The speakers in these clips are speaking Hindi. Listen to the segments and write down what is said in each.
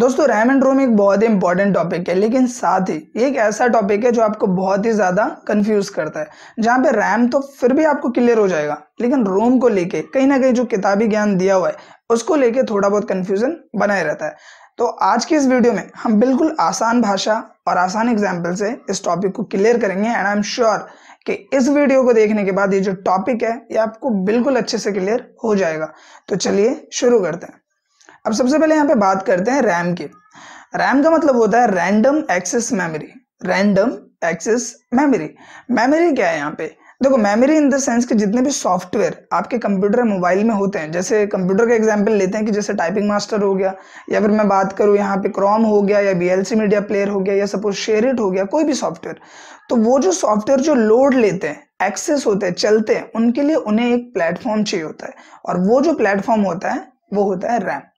दोस्तों रैम एंड रोम एक बहुत ही इंपॉर्टेंट टॉपिक है लेकिन साथ ही एक ऐसा टॉपिक है जो आपको बहुत ही ज़्यादा कंफ्यूज करता है जहाँ पे रैम तो फिर भी आपको क्लियर हो जाएगा लेकिन रोम को लेके कहीं ना कहीं जो किताबी ज्ञान दिया हुआ है उसको लेके थोड़ा बहुत कन्फ्यूजन बनाए रहता है तो आज की इस वीडियो में हम बिल्कुल आसान भाषा और आसान एग्जाम्पल से इस टॉपिक को क्लियर करेंगे एंड आई एम श्योर कि इस वीडियो को देखने के बाद ये जो टॉपिक है ये आपको बिल्कुल अच्छे से क्लियर हो जाएगा तो चलिए शुरू करते हैं अब सबसे पहले यहाँ पे बात करते हैं रैम की रैम का मतलब होता है random access memory random access memory memory क्या है यहाँ पे देखो मेमोरी इन द सेंस कि जितने भी सॉफ्टवेयर आपके कंप्यूटर मोबाइल में होते हैं जैसे कंप्यूटर का एग्जांपल लेते हैं कि जैसे टाइपिंग मास्टर हो गया या फिर मैं बात करूँ यहाँ पे क्रॉम हो गया या बीएलसी मीडिया प्लेयर हो गया या सपोज शेयर इट हो गया कोई भी सॉफ्टवेयर तो वो जो सॉफ्टवेयर जो लोड लेते हैं एक्सेस होते हैं चलते हैं उनके लिए उन्हें एक प्लेटफॉर्म चाहिए होता है और वो जो प्लेटफॉर्म होता है वो होता है रैम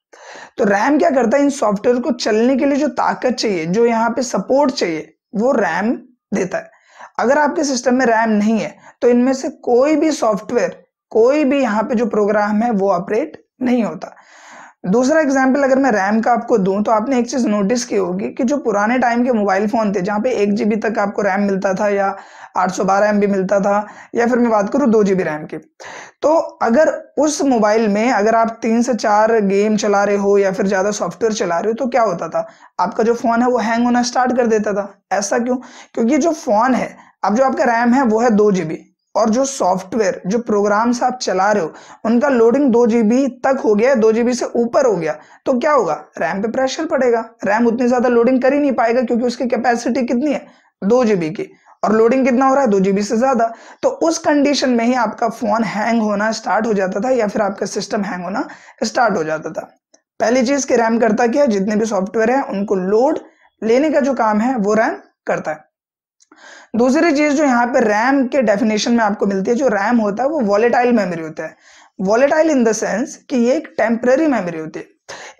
तो रैम क्या करता है इन सॉफ्टवेयर को चलने के लिए जो ताकत चाहिए जो यहाँ पे सपोर्ट चाहिए वो रैम देता है अगर आपके सिस्टम में रैम नहीं है तो इनमें से कोई भी सॉफ्टवेयर कोई भी यहाँ पे जो प्रोग्राम है वो ऑपरेट नहीं होता दूसरा एग्जाम्पल अगर मैं रैम का आपको दूं तो आपने एक चीज़ नोटिस की होगी कि जो पुराने टाइम के मोबाइल फ़ोन थे जहां पे एक जीबी तक आपको रैम मिलता था या आठ सौ बारह एम मिलता था या फिर मैं बात करूं दो जी रैम की तो अगर उस मोबाइल में अगर आप तीन से चार गेम चला रहे हो या फिर ज़्यादा सॉफ्टवेयर चला रहे हो तो क्या होता था आपका जो फ़ोन है वो हैंग होना स्टार्ट कर देता था ऐसा क्यों क्योंकि जो फ़ोन है अब जो आपका रैम है वो है दो जी और जो सॉफ्टवेयर जो प्रोग्राम्स आप चला रहे हो उनका लोडिंग दो जीबी तक हो गया दो जीबी से ऊपर हो गया तो क्या होगा रैम पे प्रेशर पड़ेगा रैम उतनी ज्यादा लोडिंग कर ही नहीं पाएगा क्योंकि उसकी कैपेसिटी कितनी है दो जीबी की और लोडिंग कितना हो रहा है दो जीबी से ज्यादा तो उस कंडीशन में ही आपका फोन हैंग होना स्टार्ट हो जाता था या फिर आपका सिस्टम हैंग होना स्टार्ट हो जाता था पहली चीज कि रैम करता क्या जितने भी सॉफ्टवेयर है उनको लोड लेने का जो काम है वो रैम करता है दूसरी चीज जो यहाँ पे रैम के डेफिनेशन में आपको मिलती है जो रैम होता है वो वॉलेटाइल मेमोरी होता है वॉलेटाइल इन द सेंस कि ये एक टेम्पररी मेमोरी होती है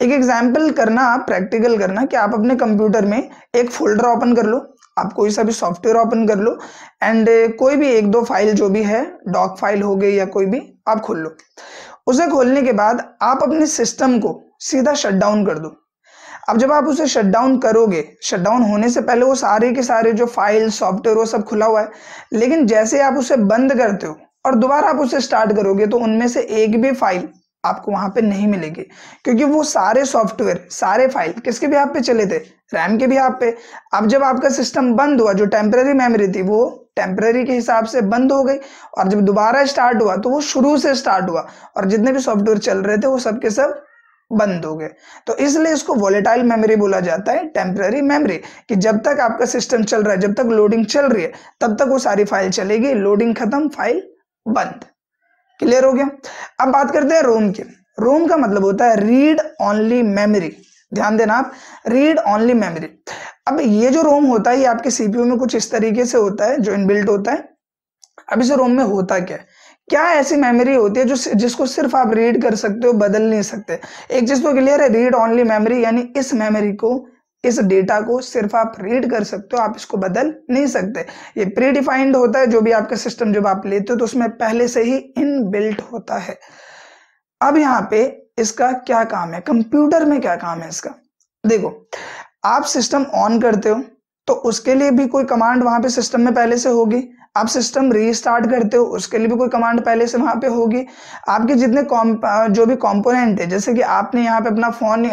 एक एग्जाम्पल करना आप प्रैक्टिकल करना कि आप अपने कंप्यूटर में एक फोल्डर ओपन कर लो आप कोई सा भी सॉफ्टवेयर ओपन कर लो एंड eh, कोई भी एक दो फाइल जो भी है डॉक फाइल हो गई या कोई भी आप खोल लो उसे खोलने के बाद आप अपने सिस्टम को सीधा शट डाउन कर दो अब जब आप उसे शटडाउन करोगे शटडाउन होने से पहले वो सारे के सारे जो फाइल सॉफ्टवेयर वो सब खुला हुआ है लेकिन जैसे आप उसे बंद करते हो और दोबारा आप उसे स्टार्ट करोगे तो उनमें से एक भी फाइल आपको वहां पे नहीं मिलेगी क्योंकि वो सारे सॉफ्टवेयर सारे फाइल किसके भी आप पे चले थे रैम के भी आप पे अब जब आपका सिस्टम बंद हुआ जो टेम्पररी मेमोरी थी वो टेम्प्ररी के हिसाब से बंद हो गई और जब दोबारा स्टार्ट हुआ तो वो शुरू से स्टार्ट हुआ और जितने भी सॉफ्टवेयर चल रहे थे वो सब के सब बंद हो गए तो इसलिए इसको वॉलेटाइल मेमोरी बोला जाता है टेम्प्ररी मेमोरी कि जब तक आपका सिस्टम चल रहा है जब तक लोडिंग चल रही है तब तक वो सारी फाइल चलेगी लोडिंग खत्म फाइल बंद क्लियर हो गया अब बात करते हैं रोम की रोम का मतलब होता है रीड ओनली मेमोरी ध्यान देना आप रीड ओनली मेमोरी अब ये जो रोम होता है ये आपके सीपीयू में कुछ इस तरीके से होता है जो इनबिल्ट होता है अब इस रोम में होता क्या है क्या ऐसी मेमोरी होती है जो जिसको सिर्फ आप रीड कर सकते हो बदल नहीं सकते एक चीज तो क्लियर है रीड ओनली मेमोरी यानी इस मेमोरी को इस डेटा को सिर्फ आप रीड कर सकते हो आप इसको बदल नहीं सकते ये प्रीडिफाइंड होता है जो भी आपका सिस्टम जब आप लेते हो तो उसमें पहले से ही इन होता है अब यहाँ पे इसका क्या काम है कंप्यूटर में क्या काम है इसका देखो आप सिस्टम ऑन करते हो तो उसके लिए भी कोई कमांड वहां पे सिस्टम में पहले से होगी आप सिस्टम रीस्टार्ट करते हो उसके लिए भी कोई कमांड पहले से वहां पे होगी आपके जितने जो भी कॉम्पोनेंट है जैसे कि आपने यहाँ पे अपना फ़ोन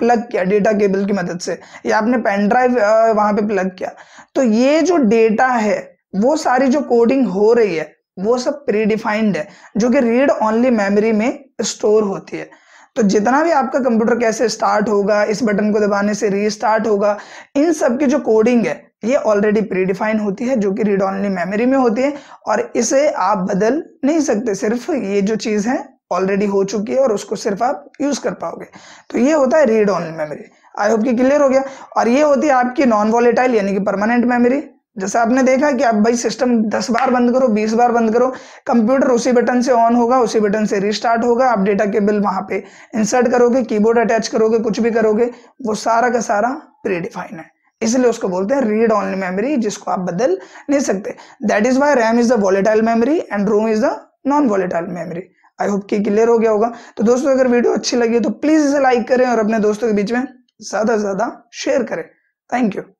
प्लग किया डेटा केबल की मदद से या आपने पेन ड्राइव वहां पे प्लग किया तो ये जो डेटा है वो सारी जो कोडिंग हो रही है वो सब प्रीडिफाइंड है जो कि रीड ओनली मेमोरी में स्टोर होती है तो जितना भी आपका कंप्यूटर कैसे स्टार्ट होगा इस बटन को दबाने से रीस्टार्ट होगा इन सब की जो कोडिंग है ये ऑलरेडी प्रीडिफाइन होती है जो कि रीड ऑनली मेमोरी में होती है और इसे आप बदल नहीं सकते सिर्फ ये जो चीज़ है ऑलरेडी हो चुकी है और उसको सिर्फ आप यूज़ कर पाओगे तो ये होता है read only memory I hope कि क्लियर हो गया और ये होती है आपकी नॉन वॉलेटाइल यानी कि परमानेंट मेमोरी जैसे आपने देखा कि आप भाई सिस्टम दस बार बंद करो बीस बार बंद करो कंप्यूटर उसी बटन से ऑन होगा उसी बटन से रिस्टार्ट होगा आप डेटा केबल वहां पे इंसर्ट करोगे कीबोर्ड अटैच करोगे कुछ भी करोगे वो सारा का सारा प्रीडिफाइन है इसलिए उसको बोलते हैं रीड ऑनली मेमोरी जिसको आप बदल नहीं सकते that is why RAM is the volatile memory and ROM is the non volatile memory I hope कि क्लियर हो गया होगा तो दोस्तों अगर वीडियो अच्छी लगी तो प्लीज इसे लाइक करें और अपने दोस्तों के बीच में ज्यादा से ज्यादा शेयर करें थैंक यू